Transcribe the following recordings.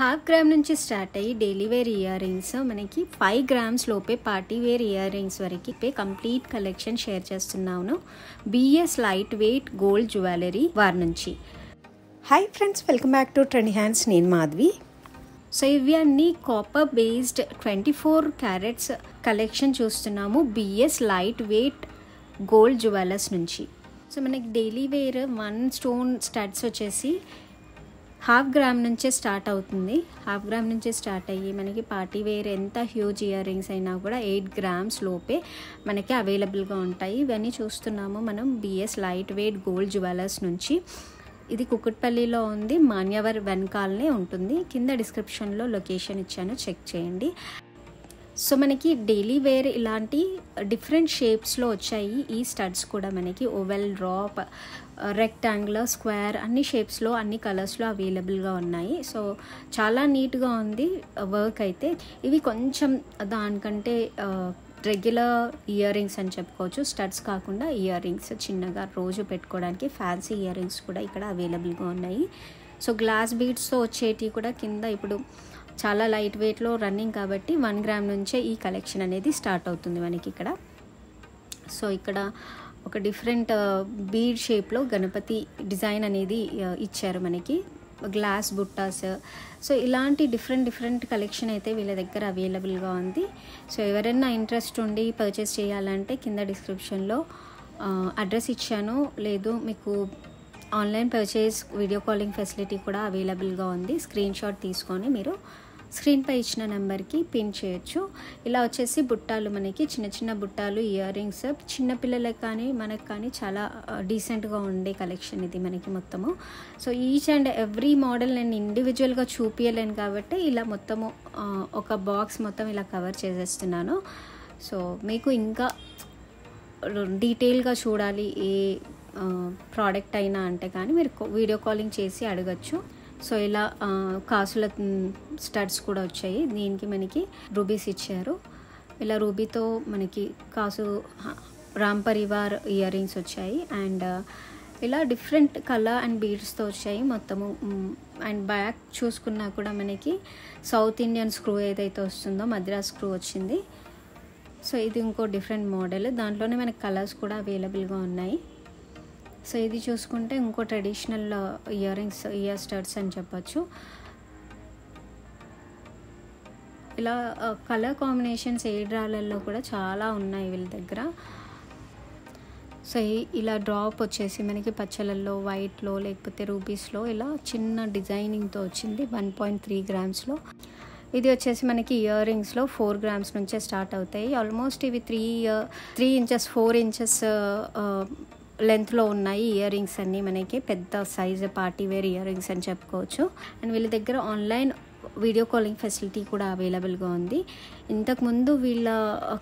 half gram నుంచి start అయ్యి daily wear earrings మనకి ఫైవ్ గ్రామ్స్ లోపే పార్టీ వేర్ ఇయర్ రింగ్స్ వరకు కంప్లీట్ కలెక్షన్ షేర్ చేస్తున్నాను BS light weight gold jewellery వారి నుంచి hi friends welcome back to trend hands నేను Madhavi so ఇవి అన్నీ copper based twenty four carats collection చూస్తున్నాము BS light weight gold jewellers నుంచి so మనకి daily wear one stone studs వచ్చేసి హాఫ్ గ్రామ్ నుంచే స్టార్ట్ అవుతుంది హాఫ్ గ్రామ్ నుంచే స్టార్ట్ అయ్యి మనకి పార్టీ వేర్ ఎంత హ్యూజ్ ఇయర్ రింగ్స్ అయినా కూడా ఎయిట్ గ్రామ్స్ లోపే మనకి అవైలబుల్గా ఉంటాయి ఇవన్నీ చూస్తున్నాము మనం BS light weight gold jewellers నుంచి ఇది కుక్కట్పల్లిలో ఉంది మాన్యవర్ వెనకాలనే ఉంటుంది కింద డిస్క్రిప్షన్లో లొకేషన్ ఇచ్చాను చెక్ చేయండి సో మనకి డైలీ వేర్ ఇలాంటి డిఫరెంట్ షేప్స్లో వచ్చాయి ఈ స్టడ్స్ కూడా మనకి ఓవెల్ డ్రాప్ రెక్టాంగులర్ స్క్వేర్ అన్ని షేప్స్లో అన్ని కలర్స్లో అవైలబుల్గా ఉన్నాయి సో చాలా నీట్గా ఉంది వర్క్ అయితే ఇవి కొంచెం దానికంటే రెగ్యులర్ ఇయర్ రింగ్స్ అని చెప్పుకోవచ్చు స్టడ్స్ కాకుండా ఇయర్ రింగ్స్ చిన్నగా రోజు పెట్టుకోవడానికి ఫ్యాన్సీ ఇయర్ రింగ్స్ కూడా ఇక్కడ అవైలబుల్గా ఉన్నాయి సో గ్లాస్ బీడ్స్తో వచ్చేటివి కూడా కింద ఇప్పుడు చాలా లైట్ వెయిట్లో రన్నింగ్ కాబట్టి వన్ గ్రామ్ నుంచే ఈ కలెక్షన్ అనేది స్టార్ట్ అవుతుంది మనకి ఇక్కడ సో ఇక్కడ ఒక డిఫరెంట్ బీడ్ షేప్లో గణపతి డిజైన్ అనేది uh, ఇచ్చారు మనకి గ్లాస్ బుట్టాస్ సో ఇలాంటి డిఫరెంట్ డిఫరెంట్ కలెక్షన్ అయితే వీళ్ళ దగ్గర అవైలబుల్గా ఉంది సో ఎవరైనా ఇంట్రెస్ట్ ఉండి పర్చేస్ చేయాలంటే కింద డిస్క్రిప్షన్లో అడ్రస్ uh, ఇచ్చాను లేదు మీకు online purchase video calling facility కూడా అవైలబుల్గా ఉంది స్క్రీన్ షాట్ తీసుకొని మీరు స్క్రీన్పై ఇచ్చిన నెంబర్కి పిన్ చేయొచ్చు ఇలా వచ్చేసి బుట్టాలు మనకి చిన్న చిన్న బుట్టాలు ఇయర్ రింగ్స్ చిన్నపిల్లలకు కానీ మనకు కానీ చాలా డీసెంట్గా ఉండే కలెక్షన్ ఇది మనకి మొత్తము so each and every model నేను ఇండివిజువల్గా చూపించలేను కాబట్టి ఇలా మొత్తము ఒక బాక్స్ మొత్తం ఇలా కవర్ చేసేస్తున్నాను సో మీకు ఇంకా డీటెయిల్గా చూడాలి ఏ ప్రోడక్ట్ అయినా అంటే కానీ మీరు వీడియో కాలింగ్ చేసి అడగచ్చు సో ఇలా కాసుల స్టడ్స్ కూడా వచ్చాయి దీనికి మనకి రూబీస్ ఇచ్చారు ఇలా రూబీతో మనకి కాసు రామ్ పరివార్ ఇయర్ రింగ్స్ వచ్చాయి అండ్ ఇలా డిఫరెంట్ కలర్ అండ్ బీడ్స్తో వచ్చాయి మొత్తము అండ్ బ్యాక్ చూసుకున్నా కూడా మనకి సౌత్ ఇండియన్ స్క్రూ ఏదైతే వస్తుందో మద్రాస్ స్క్రూ వచ్చింది సో ఇది ఇంకో డిఫరెంట్ మోడల్ దాంట్లోనే మనకి కలర్స్ కూడా అవైలబుల్గా ఉన్నాయి సో ఇది చూసుకుంటే ఇంకో traditional earrings ear studs అని చెప్పచ్చు ఇలా కలర్ uh, కాంబినేషన్స్ ఏ డ్రాలల్లో కూడా చాలా ఉన్నాయి వీళ్ళ దగ్గర సో ఇలా డ్రాప్ వచ్చేసి మనకి పచ్చలల్లో వైట్లో లేకపోతే రూపీస్లో ఇలా చిన్న డిజైనింగ్తో వచ్చింది వన్ పాయింట్ త్రీ గ్రామ్స్లో ఇది వచ్చేసి మనకి ఇయర్ రింగ్స్లో ఫోర్ గ్రామ్స్ నుంచే స్టార్ట్ అవుతాయి ఆల్మోస్ట్ ఇవి three three inches four inches లెంత్లో ఉన్నాయి ఇయర్ రింగ్స్ అన్నీ మనకి పెద్ద size party wear earrings అని చెప్పుకోవచ్చు అండ్ వీళ్ళ దగ్గర ఆన్లైన్ వీడియో కాలింగ్ ఫెసిలిటీ కూడా అవైలబుల్గా ఉంది ఇంతకుముందు వీళ్ళ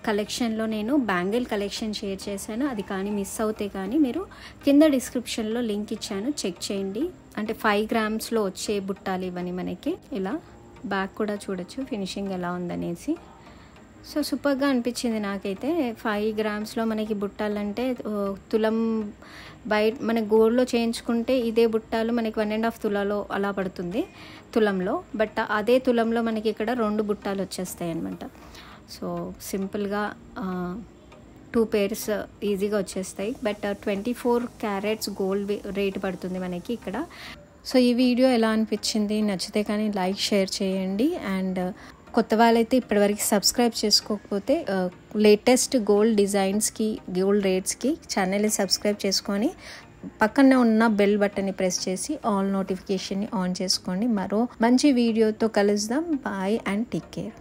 కలెక్షన్లో నేను బ్యాంగిల్ కలెక్షన్ షేర్ చేశాను అది కానీ మిస్ అవుతే కానీ మీరు కింద డిస్క్రిప్షన్లో లింక్ ఇచ్చాను చెక్ చేయండి అంటే ఫైవ్ గ్రామ్స్లో వచ్చే బుట్టాలు ఇవన్నీ మనకి ఇలా బ్యాక్ కూడా చూడొచ్చు ఫినిషింగ్ ఎలా ఉందనేసి సో సూపర్గా అనిపించింది నాకైతే ఫైవ్ గ్రామ్స్లో మనకి బుట్టాలంటే తులం బయట మన గోల్డ్లో చేయించుకుంటే ఇదే బుట్టాలు మనకి వన్ అండ్ హాఫ్ తులాలో అలా పడుతుంది తులంలో బట్ అదే తులంలో మనకి ఇక్కడ రెండు బుట్టాలు వచ్చేస్తాయి అనమాట సో సింపుల్గా టూ పేర్స్ ఈజీగా వచ్చేస్తాయి but twenty four carats gold rate పడుతుంది మనకి ఇక్కడ సో ఈ వీడియో ఎలా అనిపించింది నచ్చితే కానీ లైక్ షేర్ చేయండి అండ్ uh, కొత్త వాళ్ళైతే ఇప్పటివరకు సబ్స్క్రైబ్ చేసుకోకపోతే uh, లేటెస్ట్ గోల్డ్ డిజైన్స్కి గోల్డ్ రేట్స్కి ఛానల్ని సబ్స్క్రైబ్ చేసుకొని పక్కన ఉన్న బెల్ బటన్ని ప్రెస్ చేసి ఆల్ నోటిఫికేషన్ని ఆన్ చేసుకోండి మరో మంచి వీడియోతో కలుద్దాం బాయ్ అండ్ టేక్ కేర్